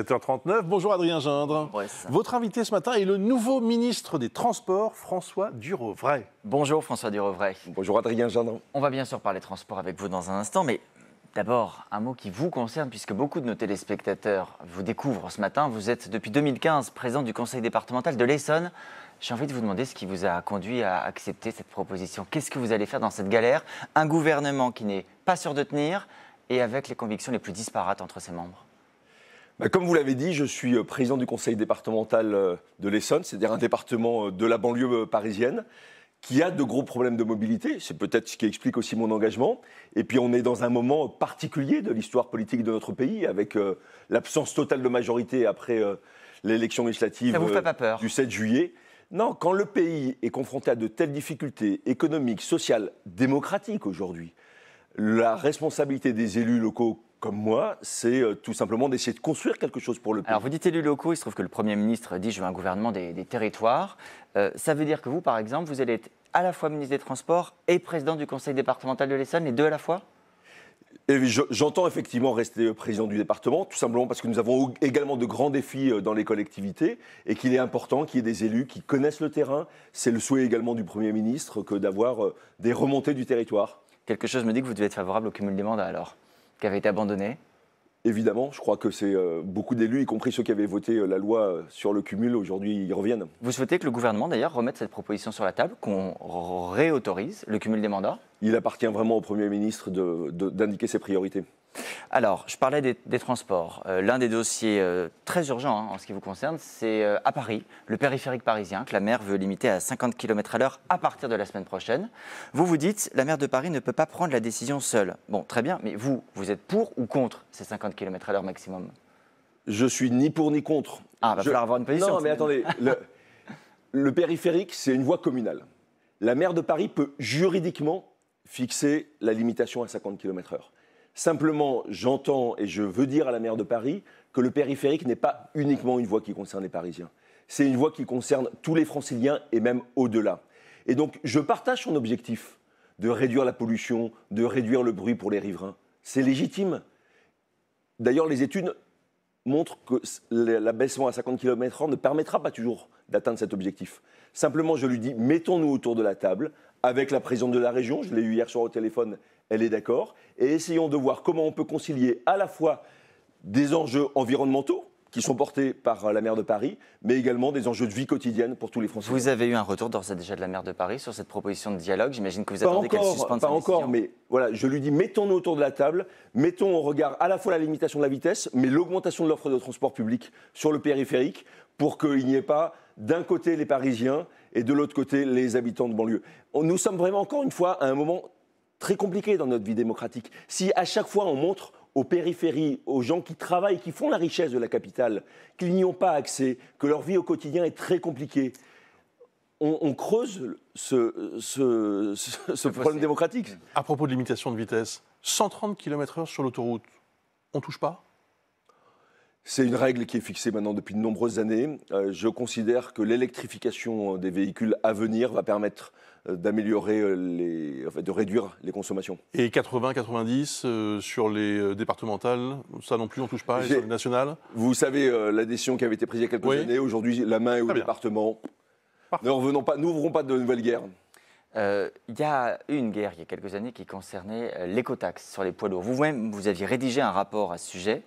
7h39, bonjour Adrien Gindre. Votre invité ce matin est le nouveau ministre des Transports, François Durovray. Bonjour François Durovray. Bonjour Adrien Gindre. On va bien sûr parler transports avec vous dans un instant, mais d'abord un mot qui vous concerne puisque beaucoup de nos téléspectateurs vous découvrent ce matin. Vous êtes depuis 2015 président du conseil départemental de l'Essonne. J'ai envie de vous demander ce qui vous a conduit à accepter cette proposition. Qu'est-ce que vous allez faire dans cette galère Un gouvernement qui n'est pas sûr de tenir et avec les convictions les plus disparates entre ses membres bah, comme vous l'avez dit, je suis euh, président du conseil départemental euh, de l'Essonne, c'est-à-dire un département euh, de la banlieue parisienne qui a de gros problèmes de mobilité. C'est peut-être ce qui explique aussi mon engagement. Et puis on est dans un moment particulier de l'histoire politique de notre pays, avec l'absence totale de majorité après l'élection législative du 7 juillet. Non, quand le pays est confronté à de telles difficultés économiques, sociales, démocratiques aujourd'hui, la responsabilité des élus locaux comme moi, c'est euh, tout simplement d'essayer de construire quelque chose pour le pays. Alors vous dites élus locaux, il se trouve que le Premier ministre dit je veux un gouvernement des, territoires. Euh, ça veut dire que vous, par exemple, vous allez être à la fois ministre des Transports et président du Conseil départemental de l'Essonne, les deux à la fois J'entends effectivement rester euh, président du département, tout simplement parce que nous avons également de grands défis dans les collectivités et qu'il est important qu'il y ait des élus qui connaissent le terrain. C'est le souhait également du Premier ministre que d'avoir des remontées du territoire. Quelque chose me dit que vous devez être favorable au cumul des mandats alors qui avait été abandonné Évidemment, je crois que c'est euh, beaucoup d'élus, y compris ceux qui avaient voté euh, la loi euh, sur le cumul, aujourd'hui ils reviennent. Vous souhaitez que le gouvernement d'ailleurs remette cette proposition sur la table, qu'on réautorise le cumul des mandats Il appartient vraiment au Premier ministre d'indiquer ses priorités. Alors, je parlais des, transports. Euh, l'un des dossiers euh, très urgents hein, en ce qui vous concerne, c'est euh, à Paris, le périphérique parisien, que la maire veut limiter à 50 km à l'heure à partir de la semaine prochaine. Vous vous dites, la maire de Paris ne peut pas prendre la décision seule. Bon, très bien, mais vous, vous êtes pour ou contre ces 50 km à l'heure maximum Je suis ni pour ni contre. Ah, va bah, falloir avoir une position. Non, mais attendez, le, le périphérique, c'est une voie communale. La maire de Paris peut juridiquement fixer la limitation à 50 km/h. Simplement, j'entends et je veux dire à la maire de Paris que le périphérique n'est pas uniquement une voie qui concerne les Parisiens. C'est une voie qui concerne tous les Franciliens et même au-delà. Et donc, je partage son objectif de réduire la pollution, de réduire le bruit pour les riverains. C'est légitime. D'ailleurs, les études montrent que l'abaissement à 50 km/h ne permettra pas toujours d'atteindre cet objectif. Simplement, je lui dis, mettons-nous autour de la table avec la présidente de la région. Je l'ai eu hier soir au téléphone, elle est d'accord. Et essayons de voir comment on peut concilier à la fois des enjeux environnementaux, qui sont portés par la maire de Paris, mais également des enjeux de vie quotidienne pour tous les Français. Vous avez eu un retour d'ores et déjà de la maire de Paris sur cette proposition de dialogue. J'imagine que vous pas attendez qu'elle Pas encore, mais voilà, je lui dis mettons-nous autour de la table, mettons au regard à la fois la limitation de la vitesse, mais l'augmentation de l'offre de transport public sur le périphérique pour qu'il n'y ait pas d'un côté les Parisiens et de l'autre côté les habitants de banlieue. Nous sommes vraiment encore une fois à un moment très compliqué dans notre vie démocratique. Si à chaque fois on montre aux périphéries, aux gens qui travaillent, qui font la richesse de la capitale, qu'ils n'y ont pas accès, que leur vie au quotidien est très compliquée, on, creuse ce, problème démocratique. À propos de limitation de vitesse, 130 km/h sur l'autoroute, on touche pas c'est une règle qui est fixée maintenant depuis de nombreuses années. Euh, je considère que l'électrification euh, des véhicules à venir va permettre euh, d'améliorer les, de réduire les consommations. Et 80-90 sur les départementales, ça non plus, on touche pas, et sur les nationales Vous savez la décision qui avait été prise il y a quelques années, aujourd'hui la main est au département. Ne N'ouvrons pas, pas de nouvelles guerres. Il y a eu une guerre il y a quelques années qui concernait l'écotaxe sur les poids lourds. Vous-même, vous aviez rédigé un rapport à ce sujet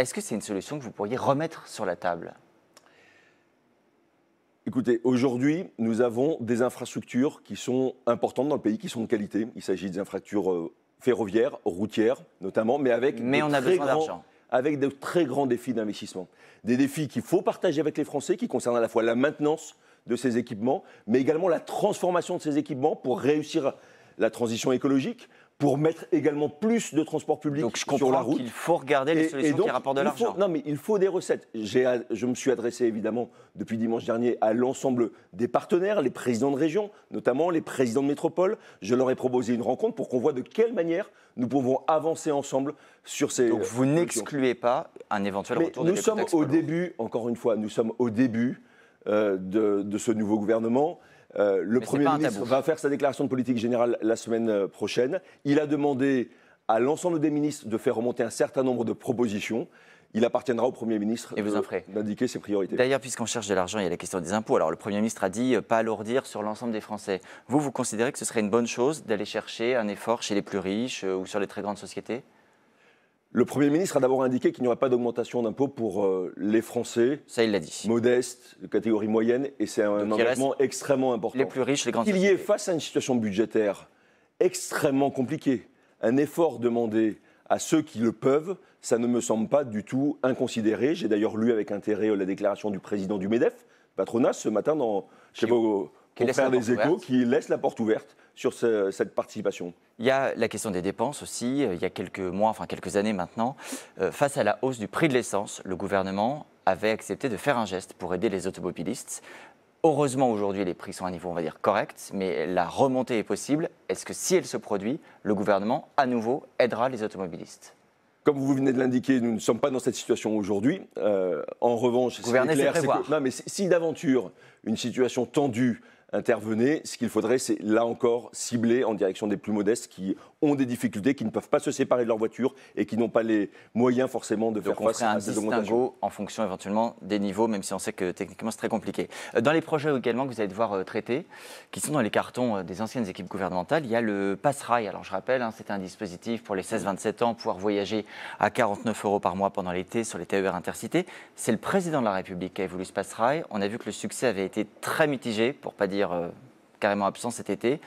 est-ce que c'est une solution que vous pourriez remettre sur la table Écoutez, aujourd'hui, nous avons des infrastructures qui sont importantes dans le pays, qui sont de qualité. Il s'agit des infrastructures euh, ferroviaires, routières notamment, mais avec avec de très grands défis d'investissement. Des défis qu'il faut partager avec les Français, qui concernent à la fois la maintenance de ces équipements, mais également la transformation de ces équipements pour réussir la transition écologique, pour mettre également plus de transports publics Donc je comprends qu'il faut regarder les solutions qui rapportent de l'argent. Non, mais il faut des recettes. Je me suis adressé évidemment depuis dimanche dernier à l'ensemble des partenaires, les présidents de région, notamment les présidents de métropole. Je leur ai proposé une rencontre pour qu'on voit de quelle manière nous pouvons avancer ensemble sur ces. Donc vous n'excluez pas un éventuel retour de Nous sommes au début, encore une fois, nous sommes au début euh, de ce nouveau gouvernement. Euh, le Premier ministre va faire sa déclaration de politique générale la semaine euh, prochaine. Il a demandé à l'ensemble des ministres de faire remonter un certain nombre de propositions il appartiendra au Premier ministre euh, d'indiquer ses priorités. D'ailleurs, puisqu'on cherche de l'argent, il y a la question des impôts. Alors, le Premier ministre a dit pas alourdir sur l'ensemble des Français. Vous, vous considérez que ce serait une bonne chose d'aller chercher un effort chez les plus riches ou sur les très grandes sociétés le Premier ministre a d'abord indiqué qu'il n'y aurait pas d'augmentation d'impôts pour euh, les Français. Ça, il l'a dit. Modeste, catégorie moyenne, et c'est un engagement extrêmement important. Les plus riches, les grands. Qu'il y ait face à une situation budgétaire extrêmement compliquée, un effort demandé à ceux qui le peuvent, ça ne me semble pas du tout inconsidéré. J'ai d'ailleurs lu avec intérêt euh, la déclaration du président du MEDEF, patronat, ce matin dans, chez des échos, qui laisse la porte ouverte sur cette participation Il y a la question des dépenses aussi. Euh, il y a quelques mois, enfin quelques années maintenant, euh, face à la hausse du prix de l'essence, le gouvernement avait accepté de faire un geste pour aider les automobilistes. Heureusement, aujourd'hui, les prix sont à un niveau, on va dire, correct, mais la remontée est possible. Est-ce que si elle se produit, le gouvernement, à nouveau, aidera les automobilistes comme vous venez de l'indiquer, nous ne sommes pas dans cette situation aujourd'hui. Euh, en revanche, c'est c'est non, mais si d'aventure une situation tendue intervenez. Ce qu'il faudrait, c'est là encore cibler en direction des plus modestes qui ont des difficultés, qui ne peuvent pas se séparer de leur voiture et qui n'ont pas les moyens forcément de faire on un en fonction éventuellement des niveaux, même si on sait que techniquement c'est très compliqué. Euh, dans les projets également que vous allez devoir euh, traiter, qui sont dans les cartons euh, des anciennes équipes gouvernementales, il y a le passerail. Alors je rappelle, hein, c'est un dispositif pour les 16-27 ans, pouvoir voyager à 49 euros par mois pendant l'été sur les TER intercités. C'est le président de la République qui a voulu ce passerail. On a vu que le succès avait été très mitigé, pour pas dire euh, carrément absent cet été.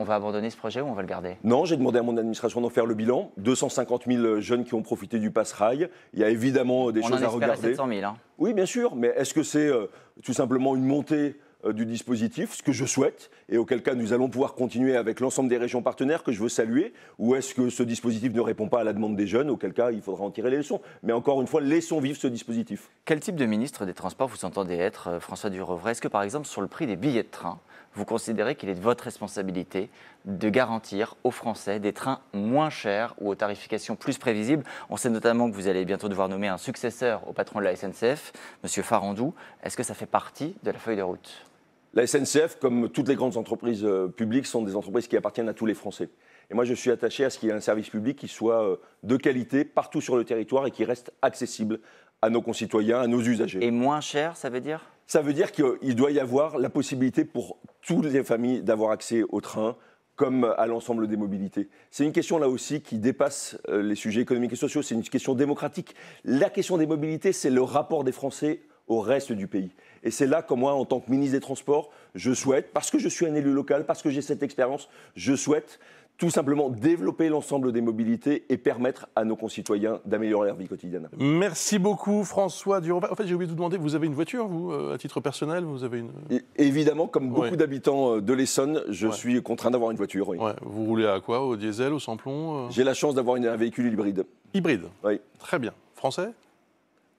On va abandonner ce projet ou on va le garder Non, j'ai demandé à mon administration d'en faire le bilan. 250 000 jeunes qui ont profité du passerail. Il y a évidemment euh, des choses à regarder. À 700 000. Oui, bien sûr, mais est-ce que c'est euh, tout simplement une montée euh, du dispositif, ce que je souhaite, et auquel cas nous allons pouvoir continuer avec l'ensemble des régions partenaires que je veux saluer, ou est-ce que ce dispositif ne répond pas à la demande des jeunes, auquel cas il faudra en tirer les leçons. Mais encore une fois, laissons vivre ce dispositif. Quel type de ministre des Transports vous entendez être, euh, François Durovray Est-ce que par exemple sur le prix des billets de train, vous considérez qu'il est de votre responsabilité de garantir aux Français des trains moins chers ou aux tarifications plus prévisibles. On sait notamment que vous allez bientôt devoir nommer un successeur au patron de la SNCF, monsieur Farandou. Est-ce que ça fait partie de la feuille de route la SNCF, comme toutes les grandes entreprises euh, publiques, sont des entreprises qui appartiennent à tous les Français. Et moi, je suis attaché à ce qu'il y ait un service public qui soit euh, de qualité partout sur le territoire et qui reste accessible à nos concitoyens, à nos usagers. Et moins cher, ça veut dire Ça veut dire qu'il doit y avoir la possibilité pour toutes les familles d'avoir accès au train comme à l'ensemble des mobilités. C'est une question là aussi qui dépasse euh, les sujets économiques et sociaux, c'est une question démocratique. La question des mobilités, c'est le rapport des Français au reste du pays. Et c'est là que moi, en tant que ministre des Transports, je souhaite, parce que je suis un élu local, parce que j'ai cette expérience, je souhaite tout simplement développer l'ensemble des mobilités et permettre à nos concitoyens d'améliorer leur vie quotidienne. Merci beaucoup François Durand. En fait, j'ai oublié de vous demander, vous avez une voiture, vous, euh, à titre personnel vous avez une... évidemment, comme beaucoup d'habitants euh, de l'Essonne, je suis contraint d'avoir une voiture. Oui. Vous roulez à quoi Au diesel, au sans-plomb euh J'ai la chance d'avoir un véhicule hybride. Hybride Oui. Très bien. Français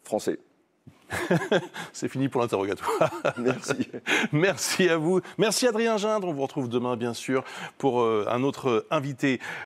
Français. C'est fini pour l'interrogatoire. Merci. Merci à vous. Merci Adrien Gindre. On vous retrouve demain, bien sûr, pour euh, un autre invité.